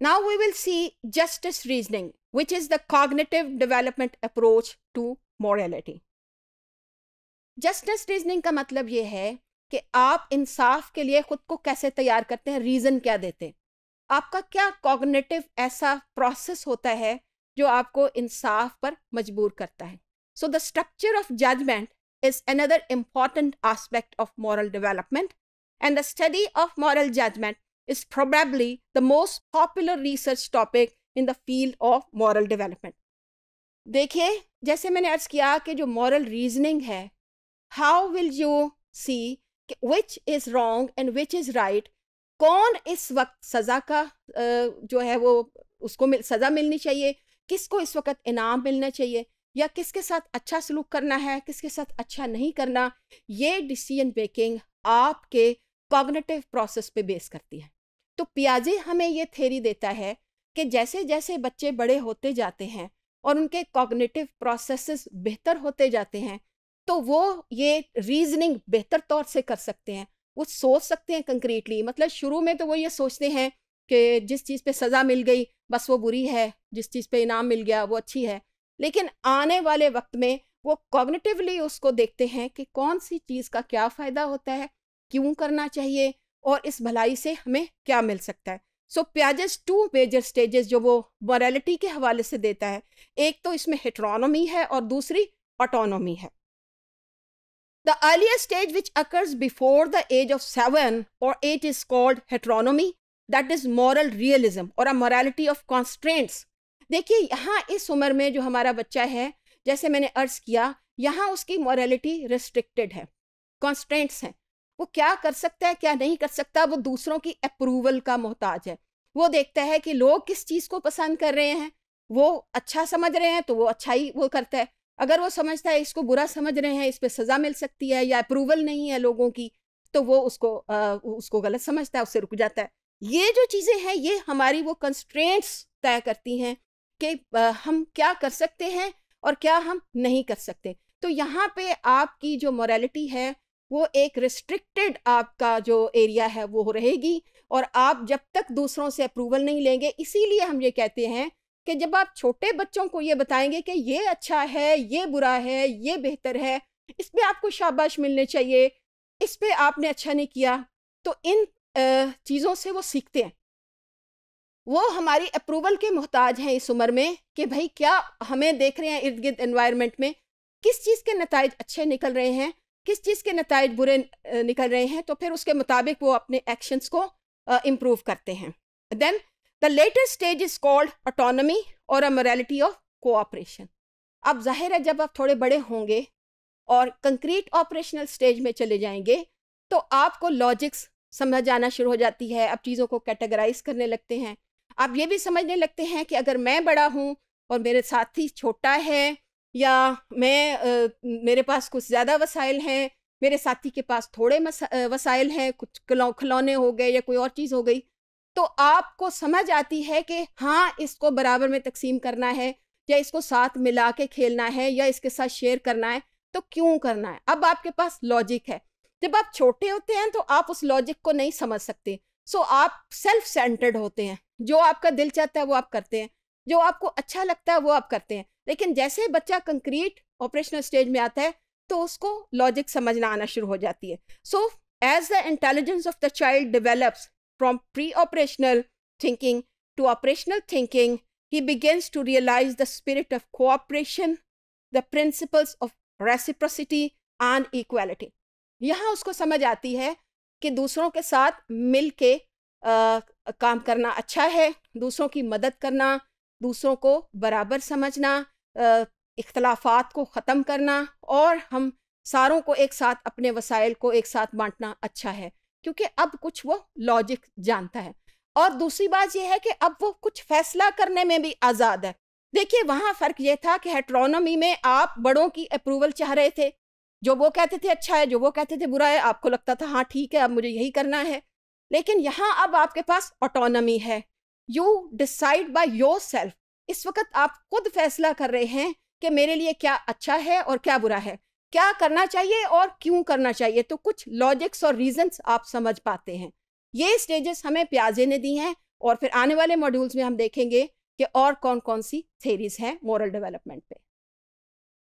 Now we will see justice reasoning, which is the cognitive development approach to morality. Justice reasoning का मतलब ये है कि आप इंसाफ के लिए खुद को कैसे तैयार करते हैं रीज़न क्या देते हैं आपका क्या कॉग्निटिव ऐसा प्रोसेस होता है जो आपको इंसाफ पर मजबूर करता है so the structure of judgment is another important aspect of moral development and the study of moral judgment is probably the most popular research topic in the field of moral development देखिए जैसे मैंने अर्ज किया कि जो moral reasoning है how will you see which is wrong and which is right कौन इस वक्त सज़ा का जो है वो उसको मिल सज़ा मिलनी चाहिए किसको इस वक्त इनाम मिलना चाहिए या किसके साथ अच्छा सलूक करना है किसके साथ अच्छा नहीं करना ये डिसीजन मेकिंग आपके कॉग्नेटिव प्रोसेस पे बेस करती है तो पियाजे हमें ये थेरी देता है कि जैसे जैसे बच्चे बड़े होते जाते हैं और उनके कॉग्निटिव प्रोसेस बेहतर होते जाते हैं तो वो ये रीजनिंग बेहतर तौर से कर सकते हैं वो सोच सकते हैं कंक्रीटली मतलब शुरू में तो वो ये सोचते हैं कि जिस चीज़ पे सज़ा मिल गई बस वो बुरी है जिस चीज़ पे इनाम मिल गया वो अच्छी है लेकिन आने वाले वक्त में वो कॉग्निटिवली उसको देखते हैं कि कौन सी चीज़ का क्या फ़ायदा होता है क्यों करना चाहिए और इस भलाई से हमें क्या मिल सकता है so Piaget's two major stages जो वो मॉरेलिटी के हवाले से देता है एक तो इसमें हेट्रोनोमी है और दूसरी ऑटोनोमी है the earlier stage which occurs before the age of seven और eight is called heteronomy that is moral realism और अ मॉरेलिटी ऑफ कॉन्स्ट्रेंट्स देखिए यहाँ इस उम्र में जो हमारा बच्चा है जैसे मैंने अर्ज किया यहाँ उसकी मॉरेलिटी रिस्ट्रिक्टेड है कॉन्स्ट्रेंट्स हैं वो क्या कर सकता है क्या नहीं कर सकता वो दूसरों की अप्रूवल का मोहताज है वो देखता है कि लोग किस चीज़ को पसंद कर रहे हैं वो अच्छा समझ रहे हैं तो वो अच्छा ही वो करता है अगर वो समझता है इसको बुरा समझ रहे हैं इस पर सज़ा मिल सकती है या अप्रूवल नहीं है लोगों की तो वो उसको आ, उसको गलत समझता है उससे रुक जाता है ये जो चीज़ें हैं ये हमारी वो कंस्ट्रेंट्स तय करती हैं कि आ, हम क्या कर सकते हैं और क्या हम नहीं कर सकते तो यहाँ पे आपकी जो मोरालिटी है वो एक रिस्ट्रिक्टेड आपका जो एरिया है वो रहेगी और आप जब तक दूसरों से अप्रूवल नहीं लेंगे इसीलिए हम ये कहते हैं कि जब आप छोटे बच्चों को ये बताएंगे कि ये अच्छा है ये बुरा है ये बेहतर है इस पर आपको शाबाश मिलने चाहिए इस पर आपने अच्छा नहीं किया तो इन चीज़ों से वो सीखते हैं वो हमारी अप्रूवल के मोहताज हैं इस उम्र में कि भाई क्या हमें देख रहे हैं इर्द गिर्द एनवायरमेंट में किस चीज़ के नतज अच्छे निकल रहे हैं किस चीज़ के नतज बुरे निकल रहे हैं तो फिर उसके मुताबिक वो अपने एक्शंस को इम्प्रूव करते हैं then the latest stage is called autonomy और अ मोरालिटी ऑफ कोऑपरेशन अब जाहिर है जब आप थोड़े बड़े होंगे और कंक्रीट ऑपरेशनल स्टेज में चले जाएंगे तो आपको लॉजिक्स समझ आना शुरू हो जाती है आप चीज़ों को कैटेगराइज करने लगते हैं आप ये भी समझने लगते हैं कि अगर मैं बड़ा हूँ और मेरे साथी छोटा है या मैं आ, मेरे पास कुछ ज़्यादा वसाइल हैं मेरे साथी के पास थोड़े वसाइल हैं कुछ खिलौने हो गए या कोई और चीज़ हो गई तो आपको समझ आती है कि हाँ इसको बराबर में तकसीम करना है या इसको साथ मिला के खेलना है या इसके साथ शेयर करना है तो क्यों करना है अब आपके पास लॉजिक है जब आप छोटे होते हैं तो आप उस लॉजिक को नहीं समझ सकते सो आप सेल्फ सेंटर्ड होते हैं जो आपका दिल चाहता है वो आप करते हैं जो आपको अच्छा लगता है वो आप करते हैं लेकिन जैसे बच्चा कंक्रीट ऑपरेशनल स्टेज में आता है तो उसको लॉजिक समझना आना शुरू हो जाती है so as the intelligence of the child develops from pre operational thinking to operational thinking he begins to realize the spirit of cooperation the principles of reciprocity and equality यहाँ उसको समझ आती है कि दूसरों के साथ मिल के काम करना अच्छा है दूसरों की मदद करना दूसरों को बराबर समझना इख्तलाफात को ख़त्म करना और हम सारों को एक साथ अपने वसाइल को एक साथ बांटना अच्छा है क्योंकि अब कुछ वो लॉजिक जानता है और दूसरी बात यह है कि अब वो कुछ फैसला करने में भी आज़ाद है देखिए वहाँ फ़र्क यह था कि हेट्रोनोमी में आप बड़ों की अप्रूवल चाह रहे थे जो वो कहते थे अच्छा है जो वो कहते थे बुरा है आपको लगता था हाँ ठीक है अब मुझे यही करना है लेकिन यहाँ अब आपके पास ऑटोनमी है you decide by yourself इस वक्त आप खुद फैसला कर रहे हैं कि मेरे लिए क्या अच्छा है और क्या बुरा है क्या करना चाहिए और क्यों करना चाहिए तो कुछ लॉजिक्स और रीजंस आप समझ पाते हैं ये स्टेजेस हमें प्याजे ने दी हैं और फिर आने वाले मॉड्यूल्स में हम देखेंगे कि और कौन कौन सी थेरीज हैं मॉरल डेवलपमेंट पे